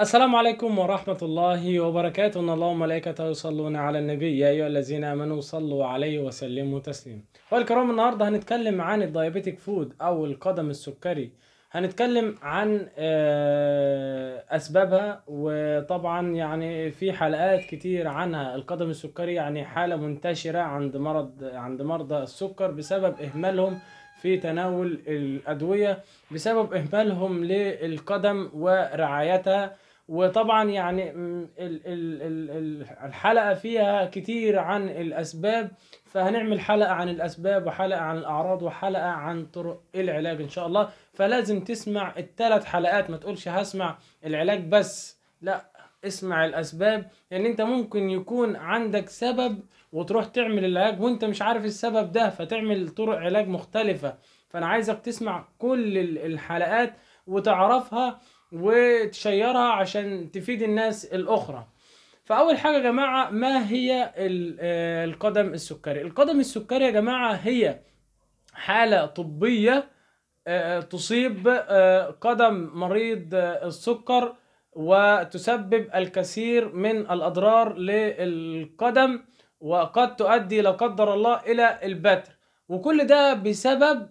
السلام عليكم ورحمة الله وبركاته إن الله وملائكته يصلون على النبي يا أيها الذين آمنوا صلوا عليه وسلموا تسليما والكرام النهاردة هنتكلم عن الدايابيتك فود أو القدم السكري هنتكلم عن آه، أسبابها وطبعا يعني في حلقات كتير عنها القدم السكري يعني حالة منتشرة عند مرض عند مرضى السكر بسبب إهمالهم في تناول الأدوية بسبب إهمالهم للقدم ورعايتها وطبعا يعني الحلقه فيها كتير عن الاسباب فهنعمل حلقه عن الاسباب وحلقه عن الاعراض وحلقه عن طرق العلاج ان شاء الله فلازم تسمع الثلاث حلقات ما تقولش هسمع العلاج بس لا اسمع الاسباب لان يعني انت ممكن يكون عندك سبب وتروح تعمل العلاج وانت مش عارف السبب ده فتعمل طرق علاج مختلفه فانا عايزك تسمع كل الحلقات وتعرفها وتشيرها عشان تفيد الناس الاخرى فاول حاجه يا جماعه ما هي آه، القدم السكري القدم السكري يا جماعه هي حاله طبيه آه، آه، تصيب قدم مريض السكر وتسبب الكثير من الاضرار للقدم وقد تؤدي لا قدر الله الى البتر وكل ده بسبب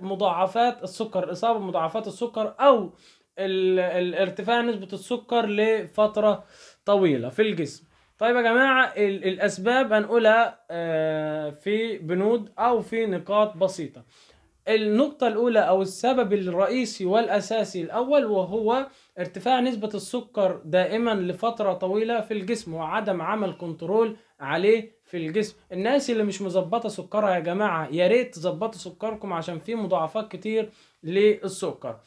مضاعفات السكر اصابه بمضاعفات السكر او ارتفاع نسبة السكر لفترة طويلة في الجسم طيب يا جماعة الأسباب هنقولها آه، في بنود أو في نقاط بسيطة النقطة الأولى أو السبب الرئيسي والأساسي الأول وهو ارتفاع نسبة السكر دائما لفترة طويلة في الجسم وعدم عمل كنترول عليه في الجسم الناس اللي مش مظبطة سكرها يا جماعة يا ريت تظبطوا سكركم عشان في مضاعفات كتير للسكر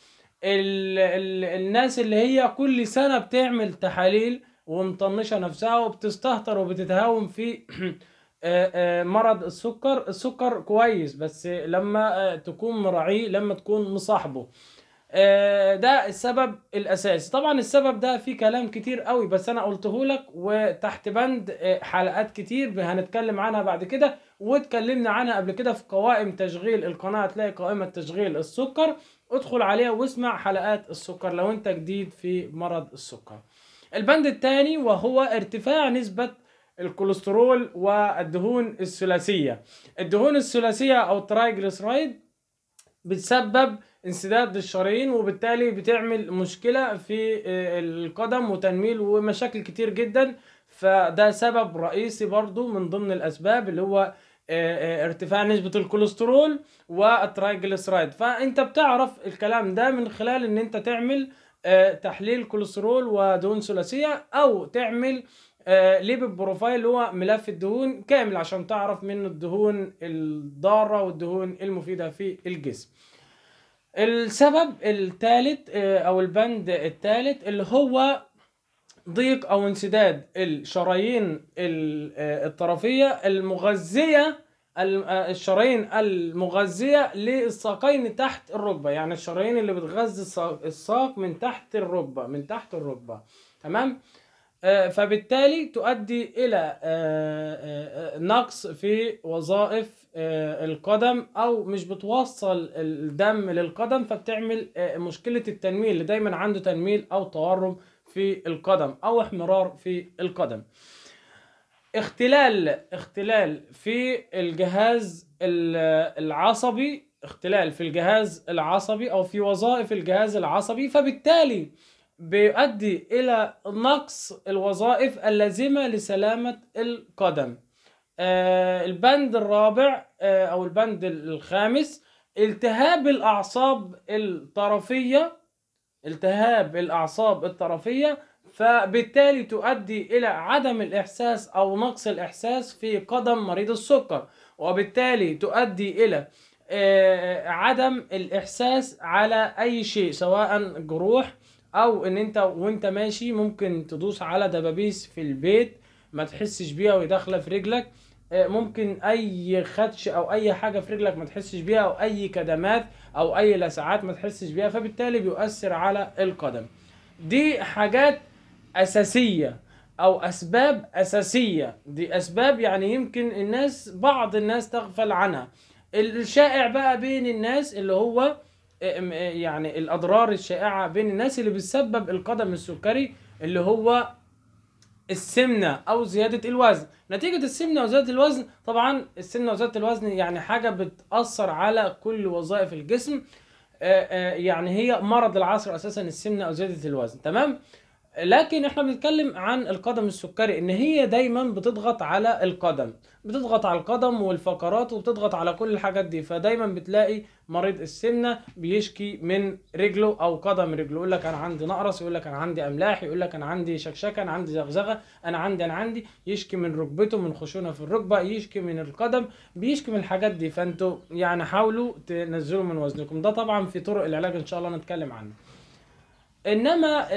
الناس اللي هي كل سنة بتعمل تحاليل ومطنشة نفسها وبتستهتر وبتتهاون في آه، آه، مرض السكر السكر كويس بس لما آه، تكون مراعيه لما تكون مصاحبه ده السبب الاساسي طبعا السبب ده فيه كلام كتير قوي بس انا قلته لك وتحت بند حلقات كتير هنتكلم عنها بعد كده واتكلمنا عنها قبل كده في قوائم تشغيل القناة هتلاقي قائمة تشغيل السكر ادخل عليها واسمع حلقات السكر لو انت جديد في مرض السكر البند الثاني وهو ارتفاع نسبة الكوليسترول والدهون الثلاثية الدهون الثلاثية او الترايجلسرايد بتسبب انسداد الشرايين وبالتالي بتعمل مشكلة في آه، القدم وتنميل ومشاكل كتير جدا فده سبب رئيسي برضو من ضمن الأسباب اللي هو ارتفاع نسبة الكوليسترول والترايجلسرايد فانت بتعرف الكلام ده من خلال ان انت تعمل آه، تحليل كوليسترول ودهون ثلاثية او تعمل ليبيد آه، بروفايل هو ملف الدهون كامل عشان تعرف من الدهون الضارة والدهون المفيدة في الجسم السبب الثالث آه، او البند الثالث اللي هو ضيق او انسداد الشرايين آه، الطرفيه المغذيه آه، الشرايين المغذيه للساقين تحت الركبه يعني الشرايين اللي بتغذي الساق من تحت الركبه من تحت الركبه تمام آه، فبالتالي تؤدي الى نقص في وظائف القدم او مش بتوصل الدم للقدم فبتعمل مشكله التنميل اللي دايما عنده تنميل او تورم في القدم او احمرار في القدم اختلال اختلال في الجهاز العصبي اختلال في الجهاز العصبي او في وظائف الجهاز العصبي فبالتالي بيؤدي الى نقص الوظائف اللازمه لسلامه القدم آه البند الرابع آه او البند الخامس التهاب الاعصاب الطرفيه التهاب الأعصاب الطرفية فبالتالي تؤدي إلى عدم الإحساس أو نقص الإحساس في قدم مريض السكر وبالتالي تؤدي إلى آه، عدم الإحساس على أي شيء سواء جروح أو إن أنت وأنت ماشي ممكن تدوس على دبابيس في البيت ما تحسش بيها ويدخلها في رجلك آه، ممكن اي خدش او اي حاجه في رجلك ما تحسش بيها او اي كدمات او اي لسعات ما تحسش بيها فبالتالي بيؤثر على القدم دي حاجات اساسيه او اسباب اساسيه دي اسباب يعني يمكن الناس بعض الناس تغفل عنها الشائع بقى بين الناس اللي هو آه، آه، يعني الاضرار الشائعه بين الناس اللي بتسبب القدم السكري اللي هو السمنه او زياده الوزن نتيجه السمنه وزياده الوزن طبعا السمنه وزياده الوزن يعني حاجه بتاثر على كل وظائف الجسم آه، آه، يعني هي مرض العصر اساسا السمنه او زياده الوزن تمام لكن احنا بنتكلم عن القدم السكري ان هي دايما بتضغط على القدم بتضغط على القدم والفقرات وبتضغط على كل الحاجات دي فدايما بتلاقي مريض السمنه بيشكي من رجله او قدم رجله يقول لك انا عندي نقرس يقول لك انا عندي املاح يقول لك انا عندي شكشكه انا عندي زغزغه انا عندي انا عندي يشكي من ركبته من خشونه في الركبه يشكي من القدم بيشكي من الحاجات دي فانتوا يعني حاولوا تنزلوا من وزنكم ده طبعا في طرق العلاج ان شاء الله نتكلم عنه انما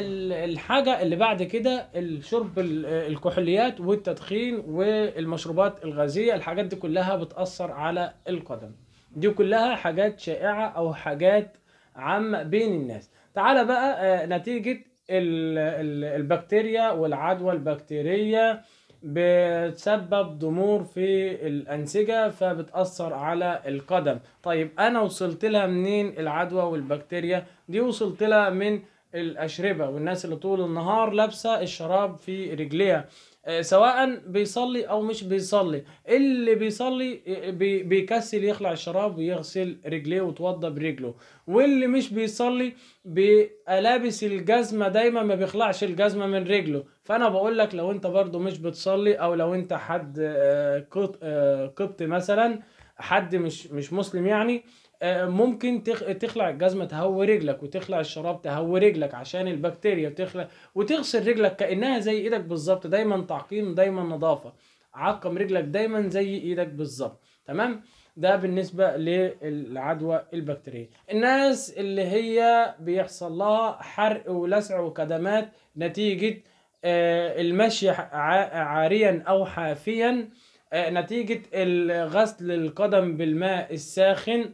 الحاجه اللي بعد كده الشرب الكحوليات والتدخين والمشروبات الغازيه الحاجات دي كلها بتاثر على القدم دي كلها حاجات شائعه او حاجات عامه بين الناس تعال بقى آه، نتيجه البكتيريا والعدوى البكتيريه بتسبب ضمور في الأنسجة فبتأثر على القدم طيب أنا وصلت لها منين العدوى والبكتيريا دي وصلت لها من الأشربة والناس اللي طول النهار لابسة الشراب في رجليها آه، سواء بيصلي أو مش بيصلي اللي بيصلي آه، بيكسل يخلع الشراب ويغسل رجليه وتوضى برجله واللي مش بيصلي بيبقى لابس الجزمة دايما ما بيخلعش الجزمة من رجله فأنا بقول لك لو أنت برضو مش بتصلي أو لو أنت حد آه، قبط مثلا حد مش مش مسلم يعني آه، ممكن تخلع الجزمه تهوي رجلك وتخلع الشراب تهوي رجلك عشان البكتيريا وتخلع وتغسل رجلك كانها زي ايدك بالظبط دايما تعقيم دايما نظافه عقم رجلك دايما زي ايدك بالظبط تمام ده بالنسبة للعدوى البكتيرية الناس اللي هي بيحصل لها حرق ولسع وكدمات نتيجة آه، المشي عاريا أو حافيا آه، نتيجة غسل القدم بالماء الساخن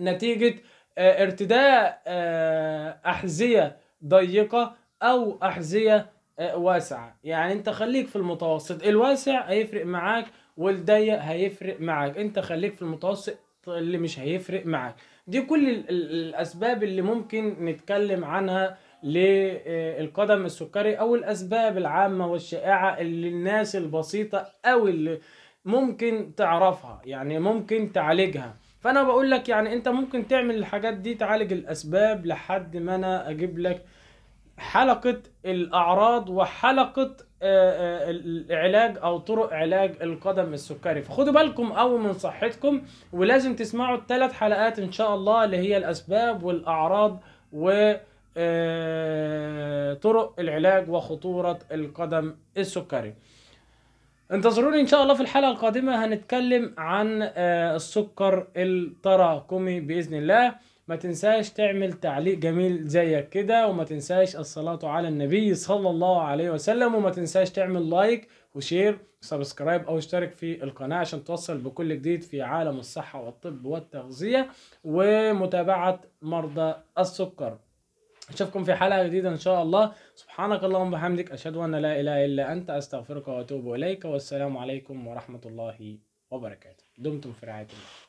نتيجة آه، ارتداء آه، أحذية ضيقة أو أحذية آه، واسعة يعني أنت خليك في المتوسط الواسع هيفرق معاك والضيق هيفرق معاك أنت خليك في المتوسط اللي مش هيفرق معاك دي كل الأسباب اللي ممكن نتكلم عنها للقدم السكري او الاسباب العامه والشائعه اللي الناس البسيطه او اللي ممكن تعرفها يعني ممكن تعالجها فانا بقول لك يعني انت ممكن تعمل الحاجات دي تعالج الاسباب لحد ما انا اجيب لك حلقه الاعراض وحلقه آه، آه، العلاج او طرق علاج القدم السكري فخدوا بالكم قوي من صحتكم ولازم تسمعوا الثلاث حلقات ان شاء الله اللي هي الاسباب والاعراض و آه، طرق العلاج وخطورة القدم السكري انتظروني ان شاء الله في الحلقه القادمه هنتكلم عن آه، السكر التراكمي باذن الله ما تنساش تعمل تعليق جميل زيك كده وما تنساش الصلاة على النبي صلى الله عليه وسلم وما تنساش تعمل لايك وشير سبسكرايب او اشترك في القناة عشان توصل بكل جديد في عالم الصحة والطب والتغذية ومتابعة مرضى السكر اشوفكم في حلقه جديده ان شاء الله سبحانك اللهم وبحمدك اشهد ان لا اله الا انت استغفرك واتوب اليك والسلام عليكم ورحمه الله وبركاته دمتم في رعايه الله